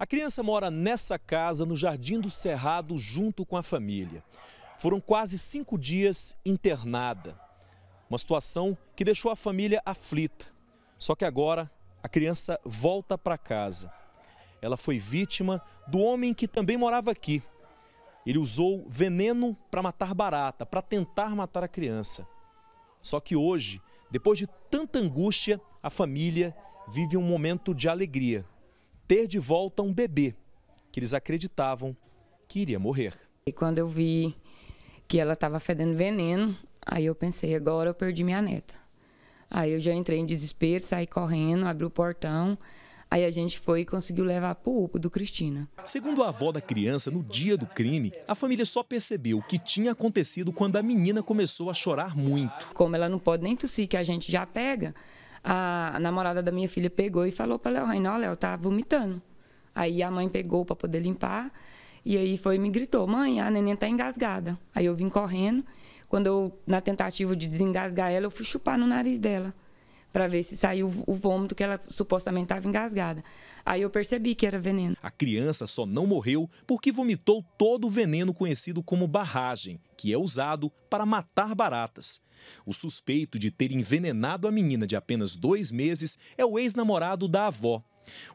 A criança mora nessa casa, no Jardim do Cerrado, junto com a família. Foram quase cinco dias internada. Uma situação que deixou a família aflita. Só que agora a criança volta para casa. Ela foi vítima do homem que também morava aqui. Ele usou veneno para matar barata, para tentar matar a criança. Só que hoje, depois de tanta angústia, a família vive um momento de alegria ter de volta um bebê que eles acreditavam que iria morrer. E quando eu vi que ela estava fedendo veneno, aí eu pensei, agora eu perdi minha neta. Aí eu já entrei em desespero, saí correndo, abri o portão. Aí a gente foi e conseguiu levar para o UPA do Cristina. Segundo a avó da criança, no dia do crime, a família só percebeu o que tinha acontecido quando a menina começou a chorar muito. Como ela não pode nem tossir, que a gente já pega, a namorada da minha filha pegou e falou para Léo Rainha, ó, Léo, tá vomitando. Aí a mãe pegou para poder limpar e aí foi e me gritou, mãe, a neném tá engasgada. Aí eu vim correndo. Quando eu, na tentativa de desengasgar ela, eu fui chupar no nariz dela para ver se saiu o vômito que ela supostamente estava engasgada. Aí eu percebi que era veneno. A criança só não morreu porque vomitou todo o veneno conhecido como barragem, que é usado para matar baratas. O suspeito de ter envenenado a menina de apenas dois meses é o ex-namorado da avó.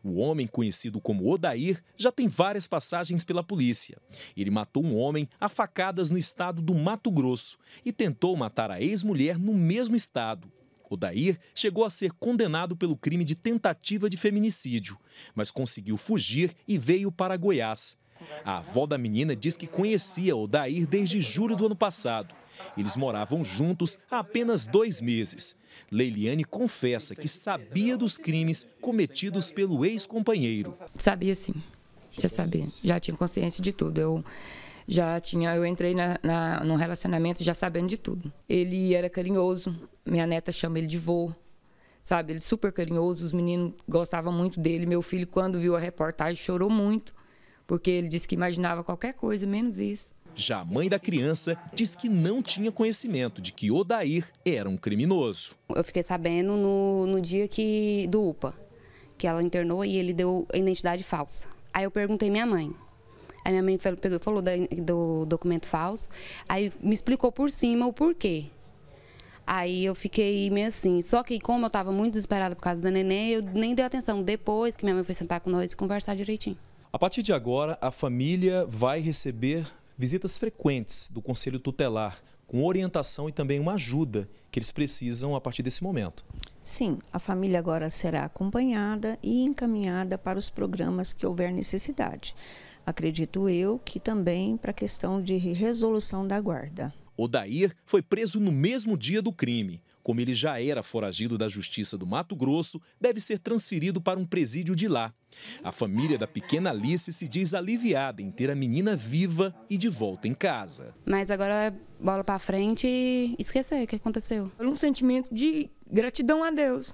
O homem, conhecido como Odair, já tem várias passagens pela polícia. Ele matou um homem a facadas no estado do Mato Grosso e tentou matar a ex-mulher no mesmo estado. Odair chegou a ser condenado pelo crime de tentativa de feminicídio, mas conseguiu fugir e veio para Goiás. A avó da menina diz que conhecia o Dair desde julho do ano passado. Eles moravam juntos há apenas dois meses. Leiliane confessa que sabia dos crimes cometidos pelo ex-companheiro. Sabia sim, já sabia, já tinha consciência de tudo. Eu já tinha, eu entrei na, na, num relacionamento já sabendo de tudo. Ele era carinhoso, minha neta chama ele de vô, sabe? Ele super carinhoso, os meninos gostavam muito dele. Meu filho, quando viu a reportagem, chorou muito porque ele disse que imaginava qualquer coisa, menos isso. Já a mãe da criança diz que não tinha conhecimento de que Odair era um criminoso. Eu fiquei sabendo no, no dia que do UPA, que ela internou e ele deu identidade falsa. Aí eu perguntei minha mãe. Aí minha mãe falou do documento falso, aí me explicou por cima o porquê. Aí eu fiquei meio assim. Só que como eu estava muito desesperada por causa da neném, eu nem dei atenção. Depois que minha mãe foi sentar com nós e conversar direitinho. A partir de agora, a família vai receber visitas frequentes do Conselho Tutelar, com orientação e também uma ajuda que eles precisam a partir desse momento. Sim, a família agora será acompanhada e encaminhada para os programas que houver necessidade. Acredito eu que também para a questão de resolução da guarda. O Dair foi preso no mesmo dia do crime. Como ele já era foragido da Justiça do Mato Grosso, deve ser transferido para um presídio de lá. A família da pequena Alice se diz aliviada em ter a menina viva e de volta em casa. Mas agora é bola para frente e esquecer o que aconteceu. É um sentimento de gratidão a Deus